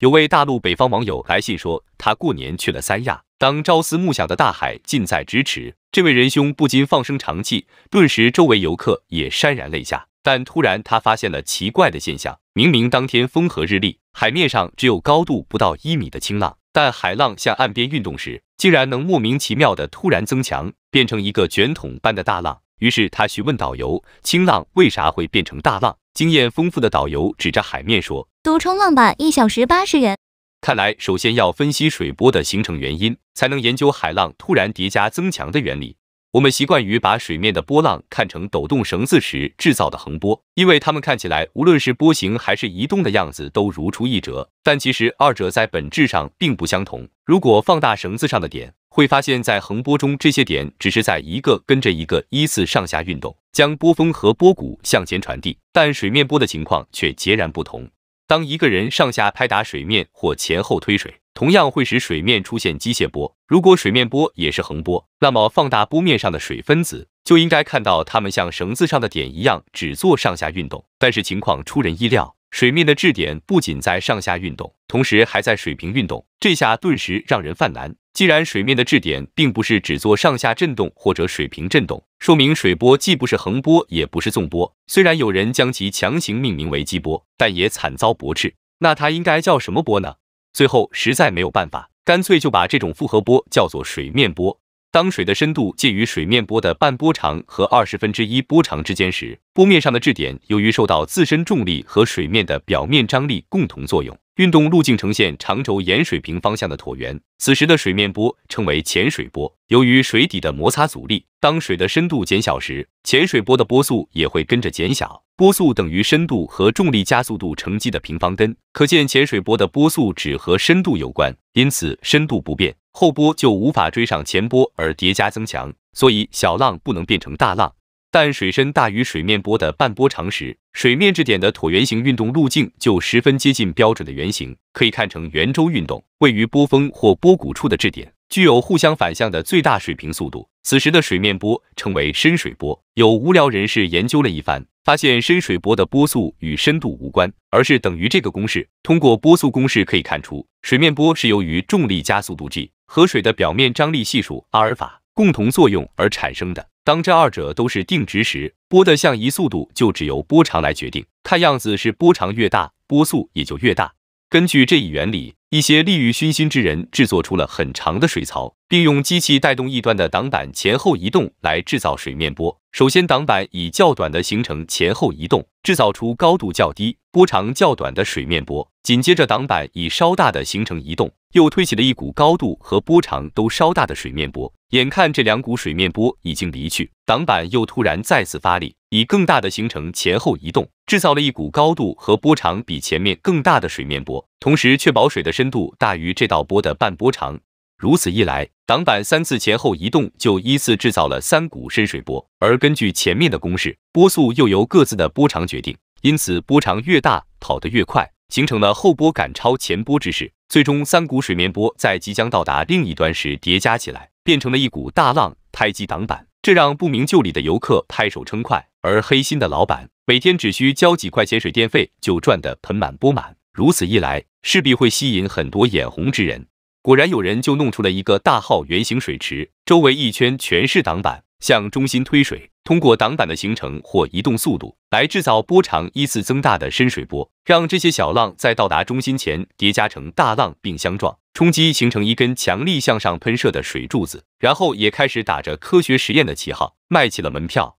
有位大陆北方网友来信说，他过年去了三亚，当朝思暮想的大海近在咫尺，这位仁兄不禁放声长气，顿时周围游客也潸然泪下。但突然他发现了奇怪的现象，明明当天风和日丽，海面上只有高度不到一米的清浪，但海浪向岸边运动时，竟然能莫名其妙的突然增强，变成一个卷筒般的大浪。于是他询问导游，清浪为啥会变成大浪？经验丰富的导游指着海面说：“独冲浪板一小时八十元。”看来，首先要分析水波的形成原因，才能研究海浪突然叠加增强的原理。我们习惯于把水面的波浪看成抖动绳子时制造的横波，因为它们看起来无论是波形还是移动的样子都如出一辙。但其实二者在本质上并不相同。如果放大绳子上的点，会发现，在横波中，这些点只是在一个跟着一个依次上下运动。将波峰和波谷向前传递，但水面波的情况却截然不同。当一个人上下拍打水面或前后推水，同样会使水面出现机械波。如果水面波也是横波，那么放大波面上的水分子，就应该看到它们像绳子上的点一样，只做上下运动。但是情况出人意料。水面的质点不仅在上下运动，同时还在水平运动。这下顿时让人犯难。既然水面的质点并不是只做上下震动或者水平震动，说明水波既不是横波，也不是纵波。虽然有人将其强行命名为激波，但也惨遭驳斥。那它应该叫什么波呢？最后实在没有办法，干脆就把这种复合波叫做水面波。当水的深度介于水面波的半波长和二十分之一波长之间时，波面上的质点由于受到自身重力和水面的表面张力共同作用，运动路径呈现长轴沿水平方向的椭圆。此时的水面波称为浅水波。由于水底的摩擦阻力，当水的深度减小时，浅水波的波速也会跟着减小。波速等于深度和重力加速度乘积的平方根，可见浅水波的波速只和深度有关，因此深度不变。后波就无法追上前波而叠加增强，所以小浪不能变成大浪。但水深大于水面波的半波长时，水面质点的椭圆形运动路径就十分接近标准的圆形，可以看成圆周运动。位于波峰或波谷处的质点具有互相反向的最大水平速度，此时的水面波称为深水波。有无聊人士研究了一番。发现深水波的波速与深度无关，而是等于这个公式。通过波速公式可以看出，水面波是由于重力加速度 g 和水的表面张力系数阿尔法共同作用而产生的。当这二者都是定值时，波的向移速度就只由波长来决定。看样子是波长越大，波速也就越大。根据这一原理。一些利欲熏心之人制作出了很长的水槽，并用机器带动一端的挡板前后移动来制造水面波。首先，挡板以较短的行程前后移动，制造出高度较低、波长较短的水面波。紧接着，挡板以稍大的行程移动，又推起了一股高度和波长都稍大的水面波。眼看这两股水面波已经离去，挡板又突然再次发力，以更大的行程前后移动，制造了一股高度和波长比前面更大的水面波，同时确保水的深度大于这道波的半波长。如此一来，挡板三次前后移动就依次制造了三股深水波，而根据前面的公式，波速又由各自的波长决定，因此波长越大，跑得越快，形成了后波赶超前波之势。最终，三股水面波在即将到达另一端时叠加起来。变成了一股大浪拍击挡板，这让不明就里的游客拍手称快，而黑心的老板每天只需交几块钱水电费，就赚得盆满钵满。如此一来，势必会吸引很多眼红之人。果然，有人就弄出了一个大号圆形水池，周围一圈全是挡板，向中心推水，通过挡板的形成或移动速度来制造波长依次增大的深水波，让这些小浪在到达中心前叠加成大浪并相撞。冲击形成一根强力向上喷射的水柱子，然后也开始打着科学实验的旗号卖起了门票。